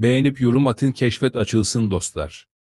Beğenip yorum atın keşfet açılsın dostlar.